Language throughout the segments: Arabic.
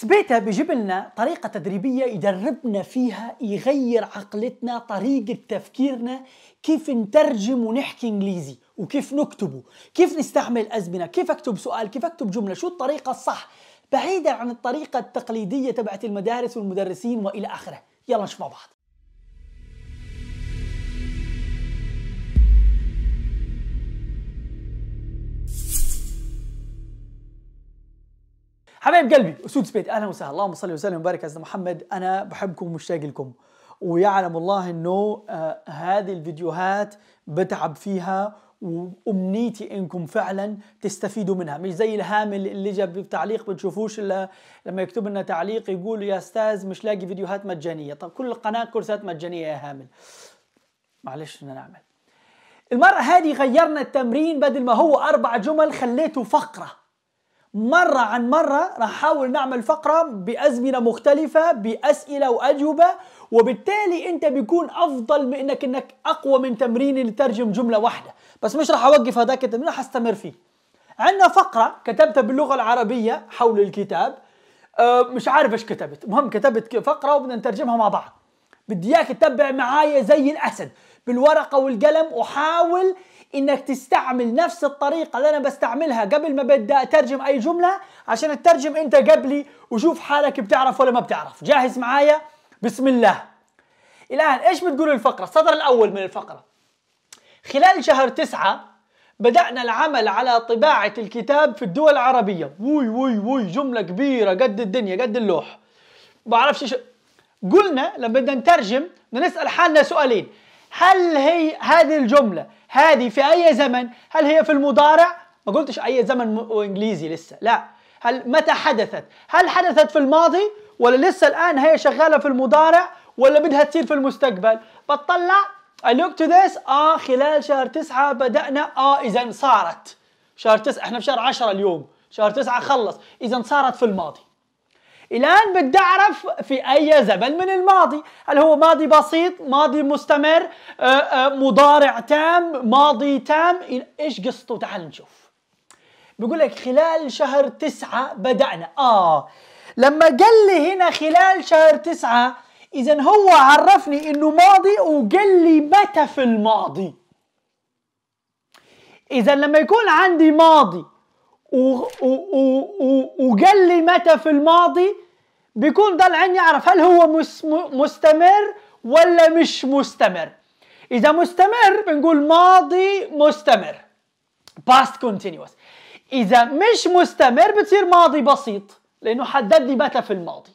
سبيتا بيجيب لنا طريقة تدريبية يدربنا فيها يغير عقلتنا طريقة تفكيرنا كيف نترجم ونحكي انجليزي وكيف نكتبه كيف نستعمل أزمنة كيف أكتب سؤال كيف أكتب جملة شو الطريقة الصح بعيدا عن الطريقة التقليدية تبعت المدارس والمدرسين وإلى آخره يلا نشوف مع بعض حبايب قلبي اسود سبيد اهلا وسهلا اللهم صل وسلم وبارك على محمد انا بحبكم ومشتاق لكم ويعلم الله انه آه هذه الفيديوهات بتعب فيها وامنيتي انكم فعلا تستفيدوا منها مش زي الهامل اللي جاب بتعليق بتشوفوش الا لما يكتب لنا تعليق يقول يا استاذ مش لاقي فيديوهات مجانيه طب كل القناه كورسات مجانيه يا هامل معلش بدنا نعمل المرة هذه غيرنا التمرين بدل ما هو أربع جمل خليته فقرة مرة عن مرة راح نحاول نعمل فقرة بأزمنة مختلفة بأسئلة وأجوبة وبالتالي أنت بيكون أفضل من إنك إنك أقوى من تمرين اللي ترجم جملة واحدة بس مش راح أوقف هذاك التمرين راح أستمر فيه عندنا فقرة كتبتها باللغة العربية حول الكتاب أه مش عارف ايش كتبت المهم كتبت فقرة وبدنا نترجمها مع بعض بدي اياك تتبع معايا زي الأسد بالورقة والقلم وحاول انك تستعمل نفس الطريقه اللي انا بستعملها قبل ما ابدا اترجم اي جمله عشان تترجم انت قبلي وشوف حالك بتعرف ولا ما بتعرف جاهز معايا بسم الله الان ايش بتقول الفقره السطر الاول من الفقره خلال شهر تسعة بدأنا العمل على طباعة الكتاب في الدول العربية وي وي وي جملة كبيرة قد الدنيا قد اللوح بعرفش شو قلنا لما بدنا نترجم بدنا نسأل حالنا سؤالين هل هي هذه الجملة هذه في أي زمن؟ هل هي في المضارع؟ ما قلتش أي زمن إنجليزي لسه، لا. هل متى حدثت؟ هل حدثت في الماضي ولا لسه الآن هي شغالة في المضارع ولا بدها تصير في المستقبل؟ بتطلع I look to this آه خلال شهر تسعة بدأنا آه إذا صارت. شهر تسعة إحنا في شهر 10 اليوم، شهر تسعة خلص، إذا صارت في الماضي. الآن بدي أعرف في أي زمن من الماضي هل هو ماضي بسيط ماضي مستمر آه، آه، مضارع تام ماضي تام إيش قصته تعال نشوف بيقول لك خلال شهر تسعة بدأنا آه لما قال لي هنا خلال شهر تسعة إذا هو عرفني إنه ماضي وقال لي متى في الماضي إذا لما يكون عندي ماضي وقال لي متى في الماضي بيكون ده العين يعرف هل هو مستمر ولا مش مستمر اذا مستمر بنقول ماضي مستمر past continuous اذا مش مستمر بتصير ماضي بسيط لانه حدد لي متى في الماضي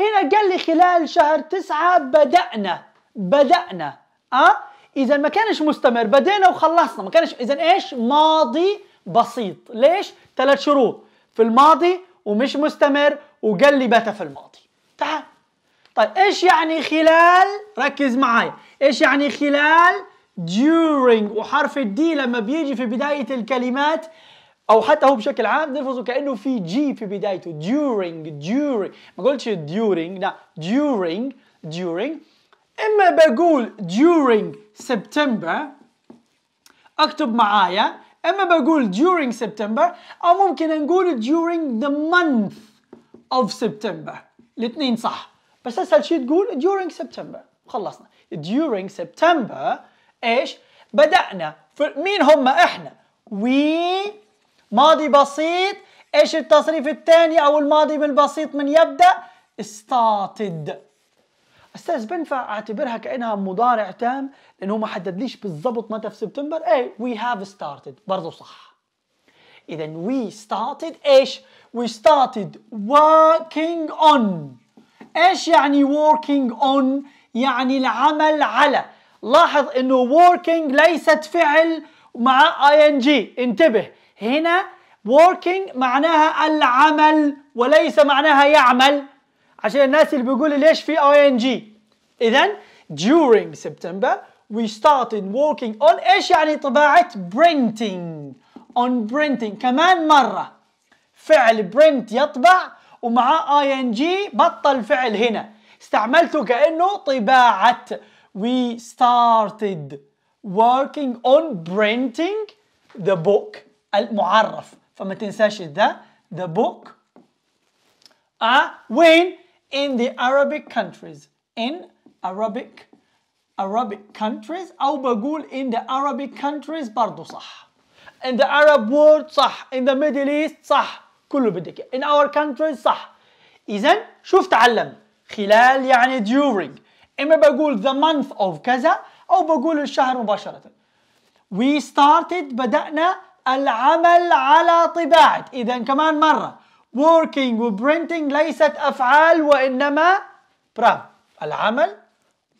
هنا قال لي خلال شهر تسعة بدأنا بدأنا أه؟ إذا ما كانش مستمر بدينا وخلصنا ما كانش إذا إيش ماضي بسيط ليش ثلاث شروط في الماضي ومش مستمر وقال لي بتا في الماضي تعال طيب ايش يعني خلال ركز معايا ايش يعني خلال during وحرف الدي لما بيجي في بداية الكلمات او حتى هو بشكل عام نلفظه كانه في جي في بدايته during during ما قلتش during لا during during اما بقول during سبتمبر اكتب معايا اما بقول during September او ممكن نقول during the month of September الاثنين صح بس اسهل شيء تقول during September خلصنا during September ايش بدأنا مين هم احنا we ماضي بسيط ايش التصريف الثاني او الماضي بالبسيط من يبدأ started استاذ بنفع اعتبرها كانها مضارع تام لانه ما حددليش بالضبط متى في سبتمبر اي وي هاف ستارتد برضه صح اذا وي ستارتد ايش وي ستارتد وركينج اون ايش يعني وركينج اون يعني العمل على لاحظ انه وركينج ليست فعل مع اي ان جي انتبه هنا وركينج معناها العمل وليس معناها يعمل عشان الناس اللي بيقولوا ليش في او ان جي إذا during September we started working on إيش يعني طباعة printing on printing كمان مرة فعل print يطبع ومعاه ing بطل فعل هنا استعملته كأنه طباعة we started working on printing the book المعرف فما تنساش ذا the book uh, when in the Arabic countries in Arabic Arabic countries أو بقول in the Arabic countries برضو صح in the Arab world صح in the Middle East صح كله بدك in our countries صح إذا شوف تعلم خلال يعني during إما بقول the month of كذا أو بقول الشهر مباشرة We started بدأنا العمل على طباعة إذا كمان مرة working و printing ليست أفعال وإنما برافو العمل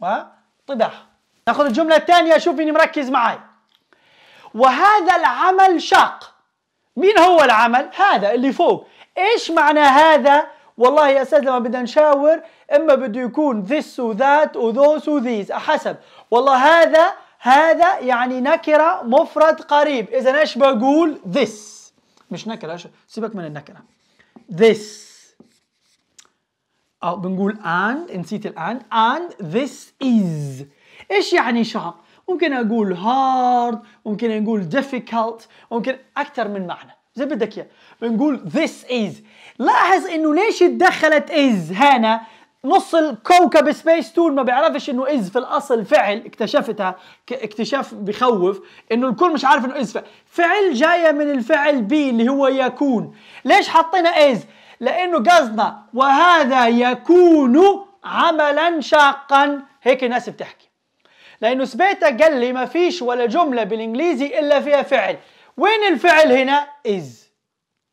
وطباعة ناخذ الجملة الثانية شوف مين مركز معي وهذا العمل شاق مين هو العمل؟ هذا اللي فوق ايش معنى هذا؟ والله يا استاذ لما بدنا نشاور اما بده يكون ذس وذات وذوس وذيز حسب والله هذا هذا يعني نكرة مفرد قريب اذا ايش بقول ذس مش نكرة سيبك من النكرة ذس أو بنقول and نسيت الآن and this is إيش يعني شهق؟ ممكن أقول hard ممكن أقول difficult ممكن أكثر من معنى زي بدك إياه بنقول this is لاحظ إنه ليش اتدخلت is هنا نص الكوكب سبيس تون ما بيعرفش انه از في الاصل فعل اكتشفتها اكتشاف بخوف انه الكل مش عارف انه از فعل, فعل جايه من الفعل بي اللي هو يكون ليش حطينا از لأنه قصدنا وهذا يكون عملا شاقا هيك الناس بتحكي لأنه سبيتا قال لي ما فيش ولا جملة بالإنجليزي إلا فيها فعل وين الفعل هنا is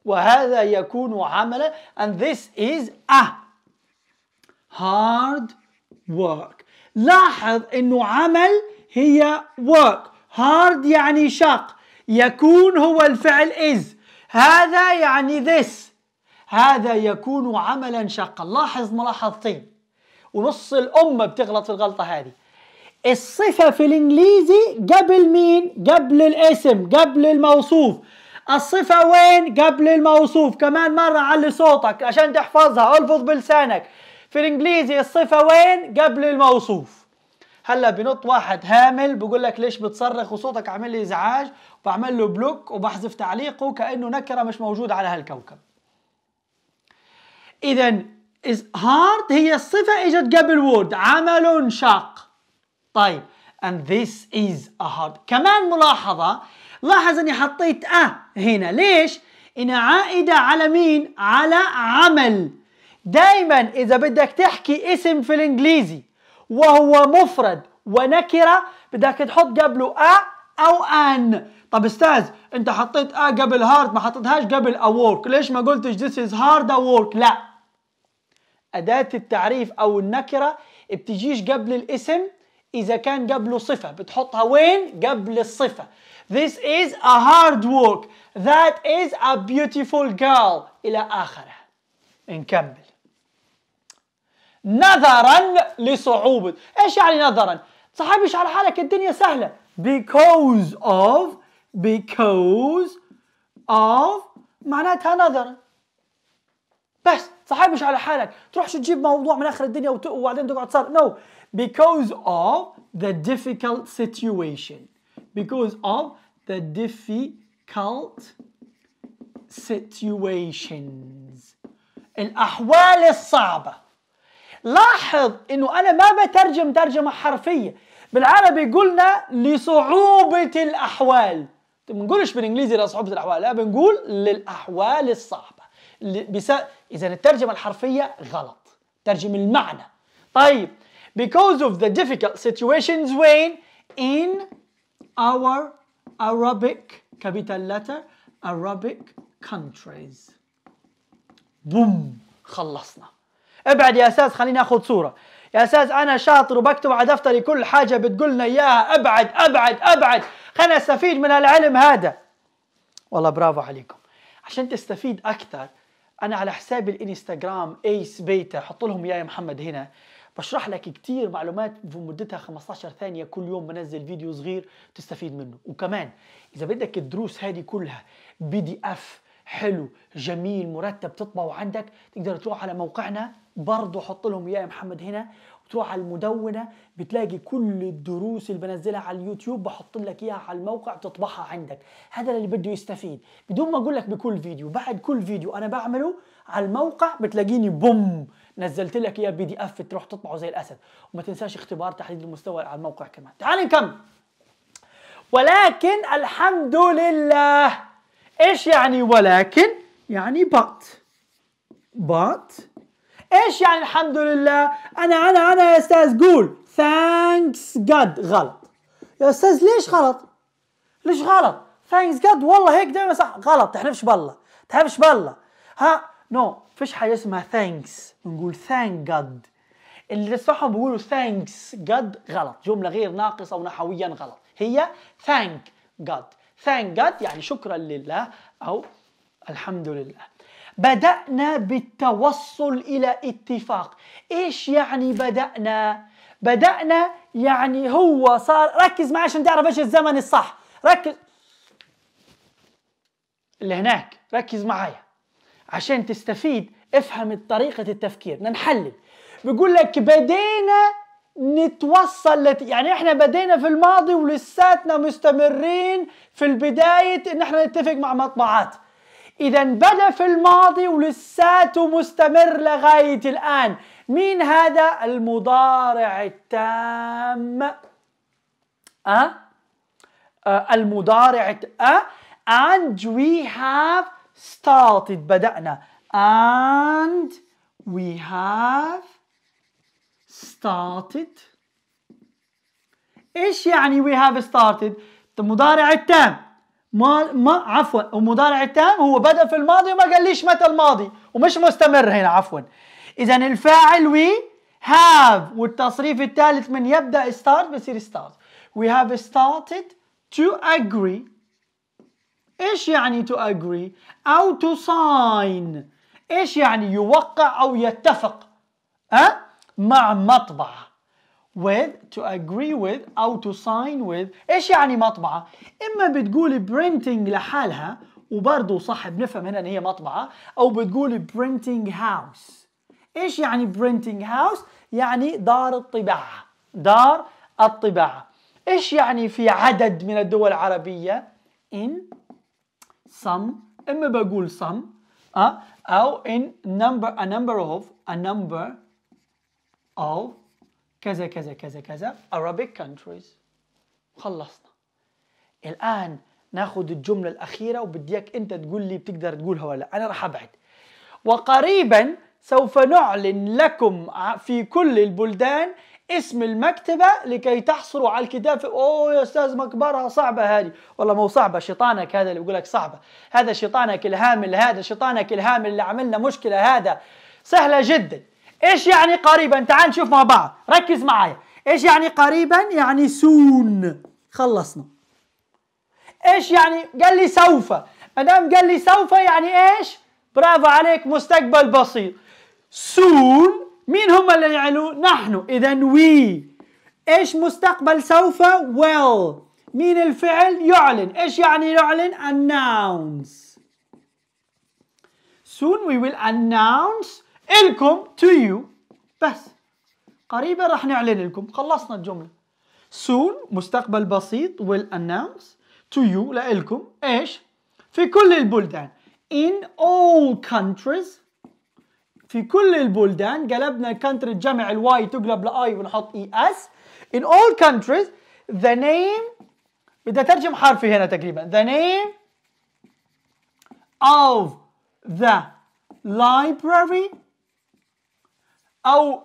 وهذا يكون عملا and this is a hard work لاحظ انه عمل هي work hard يعني شاق يكون هو الفعل is هذا يعني this هذا يكون عملا شاقا لاحظ ملاحظتين ونص الأمة بتغلط في الغلطة هذه الصفة في الإنجليزي قبل مين؟ قبل الاسم قبل الموصوف الصفة وين؟ قبل الموصوف كمان مرة علي صوتك عشان تحفظها الفظ بلسانك في الإنجليزي الصفة وين؟ قبل الموصوف هلا بنط واحد هامل بقول لك ليش بتصرخ وصوتك عامل لي ازعاج وبعمل له بلوك وبحذف تعليقه كانه نكره مش موجوده على هالكوكب إذا هارد هي صفة إجت قبل وورد عمل شاق طيب and this is a hard كمان ملاحظة لاحظ أني حطيت أه هنا ليش؟ إن عائدة على مين؟ على عمل دايما إذا بدك تحكي اسم في الإنجليزي وهو مفرد ونكرة بدك تحط قبله أ أو أن طب استاذ انت حطيت اه قبل هارد ما حطيتهاش قبل work ليش ما قلتش this is hard work لا اداه التعريف او النكره بتجيش قبل الاسم اذا كان قبله صفه بتحطها وين قبل الصفه This is a hard work. That is a beautiful girl. إلى آخره. نكمل. نظرا لصعوبة. إيش يعني نظرا؟ صاحبي على حالك الدنيا سهلة. Because of because of معناتها نظرا بس مش على حالك تروحش تجيب موضوع من اخر الدنيا وبعدين تقعد تصار no because of the difficult situation because of the difficult situations الأحوال الصعبة لاحظ أنه أنا ما بترجم ترجمة حرفية بالعربي قلنا لصعوبة الأحوال ما بنقولش بالانجليزي لصعوبه الاحوال لا بنقول للاحوال الصعبه بس... اذا الترجمه الحرفيه غلط ترجم المعنى طيب because of the difficult situations when in our Arabic capital letter Arabic countries بوم خلصنا ابعد يا اساس خليني اخذ صوره يا اساس انا شاطر وبكتب على دفتري كل حاجه بتقولنا اياها ابعد ابعد ابعد خلنا استفيد من العلم هذا والله برافو عليكم عشان تستفيد اكثر انا على حساب الانستغرام ايس بيتا حط لهم يا محمد هنا بشرح لك كتير معلومات في مدتها 15 ثانية كل يوم بنزل فيديو صغير تستفيد منه وكمان إذا بدك الدروس هذه كلها بي دي اف حلو جميل مرتب تطبعه عندك تقدر تروح على موقعنا برضه حط لهم اياه يا محمد هنا وتروح على المدونه بتلاقي كل الدروس اللي بنزلها على اليوتيوب بحط لك اياها على الموقع تطبعها عندك هذا اللي بده يستفيد بدون ما اقول لك بكل فيديو بعد كل فيديو انا بعمله على الموقع بتلاقيني بوم نزلت لك اياه بي دي اف تروح تطبعه زي الاسد وما تنساش اختبار تحديد المستوى على الموقع كمان تعال نكمل ولكن الحمد لله ايش يعني ولكن يعني بات بات ايش يعني الحمد لله انا انا انا يا استاذ قول ثانكس جاد غلط يا استاذ ليش غلط ليش غلط ثانكس جاد والله هيك دائما صح غلط تحلفش بالله تحلفش بالله ها نو no. فيش حاجه اسمها ثانكس بنقول ثانك جاد اللي صحهم بيقولوا ثانكس جاد غلط جمله غير ناقصه ونحويا غلط هي ثانك جاد ثانك جاد يعني شكرا لله او الحمد لله بدأنا بالتوصل إلى اتفاق إيش يعني بدأنا؟ بدأنا يعني هو صار ركز معي عشان تعرف إيش الزمن الصح ركز اللي هناك ركز معايا عشان تستفيد افهم طريقة التفكير نحلل بيقول لك بدينا نتوصل لت... يعني احنا بدينا في الماضي ولساتنا مستمرين في البداية ان احنا نتفق مع مطبعات إذا بدأ في الماضي ولساته مستمر لغاية الآن مين هذا المضارع التام أه؟ أه المضارع أه؟ and we have started بدأنا and we have started ايش يعني we have started المضارع التام ما ما عفوا المضارع التام هو بدا في الماضي وما قاليش متى الماضي ومش مستمر هنا عفوا اذا الفاعل وي هاف والتصريف الثالث من يبدا ستارت بصير ستارت وي هاف ستارتد تو اجري ايش يعني تو اجري او تو ساين ايش يعني يوقع او يتفق أه؟ مع مطبعه with to agree with أو to sign with إيش يعني مطبعة؟ إما بتقول printing لحالها وبرضه صح بنفهم هنا إن هي مطبعة أو بتقول printing house إيش يعني printing house؟ يعني دار الطباعة دار الطباعة إيش يعني في عدد من الدول العربية؟ in some إما بقول some آه، أو in number a number of a number of كذا كذا كذا كذا Arabic countries خلصنا الآن ناخذ الجملة الأخيرة وبديك أنت تقول لي بتقدر تقولها ولا أنا راح أبعد وقريبا سوف نعلن لكم في كل البلدان اسم المكتبة لكي تحصلوا على الكتاب اوه يا استاذ مكبرها صعبة هذه والله مو صعبة شيطانك هذا اللي بيقول لك صعبة هذا شيطانك الهامل هذا شيطانك الهامل اللي عملنا مشكلة هذا سهلة جدا ايش يعني قريبا تعال نشوف مع بعض ركز معايا ايش يعني قريبا يعني سون خلصنا ايش يعني قال لي سوف ما دام قال لي سوف يعني ايش برافو عليك مستقبل بسيط سون مين هم اللي يعلو؟ نحن اذا وي ايش مستقبل سوف well مين الفعل يعلن ايش يعني يعلن announce soon we will announce الكم تو يو بس قريبا راح نعلن لكم خلصنا الجملة soon مستقبل بسيط will announce to you لإلكم إيش في كل البلدان in all countries في كل البلدان قلبنا country تجمع الواي تقلب لاي ونحط اي e اس in all countries the name بدي اترجم حرفي هنا تقريبا the name of the library او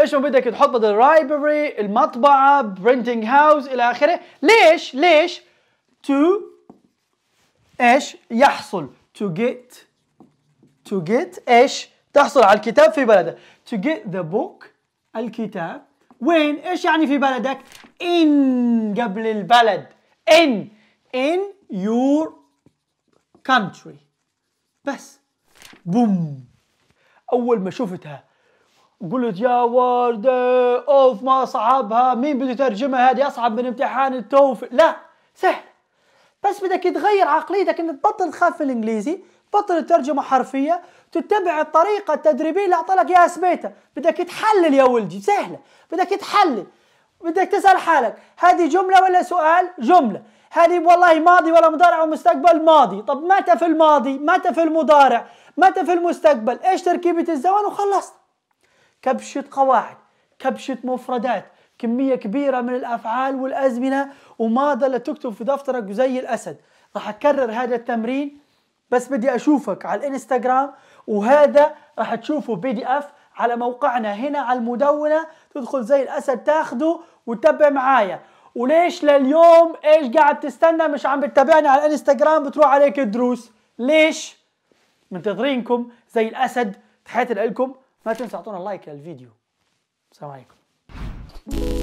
ايش ما بدك تحط بدل لايبرري المطبعه برينتنج هاوس الى اخره ليش ليش تو ايش يحصل to get to get ايش تحصل على الكتاب في بلدك to get the book الكتاب وين ايش يعني في بلدك in قبل البلد in in your country بس بوم اول ما شفتها قلت يا وردة اوف ما صعبها مين بده يترجمها هذه اصعب من امتحان التوفل لا سهل بس بدك تغير عقليتك انك تبطل تخاف في الانجليزي تبطل الترجمة حرفية تتبع الطريقة التدريبية اللي اعطالك اياها سبيتا بدك تحلل يا ولدي سهلة بدك تحلل بدك تسأل حالك هذه جملة ولا سؤال جملة هذه والله ماضي ولا مضارع ومستقبل ماضي طب متى في الماضي متى في المضارع متى في المستقبل ايش تركيبة الزمن وخلصت كبشة قواعد كبشة مفردات كمية كبيرة من الأفعال والأزمنة وما ضل تكتب في دفترك وزي الأسد راح أكرر هذا التمرين بس بدي أشوفك على الإنستغرام وهذا راح تشوفه بي دي أف على موقعنا هنا على المدونة تدخل زي الأسد تاخده وتتبع معايا وليش لليوم ايش قاعد تستنى مش عم بتتابعني على الانستغرام بتروح عليك الدروس ليش منتظرينكم زي الاسد تحياتي لكم ما تنسوا تعطونا لايك للفيديو السلام عليكم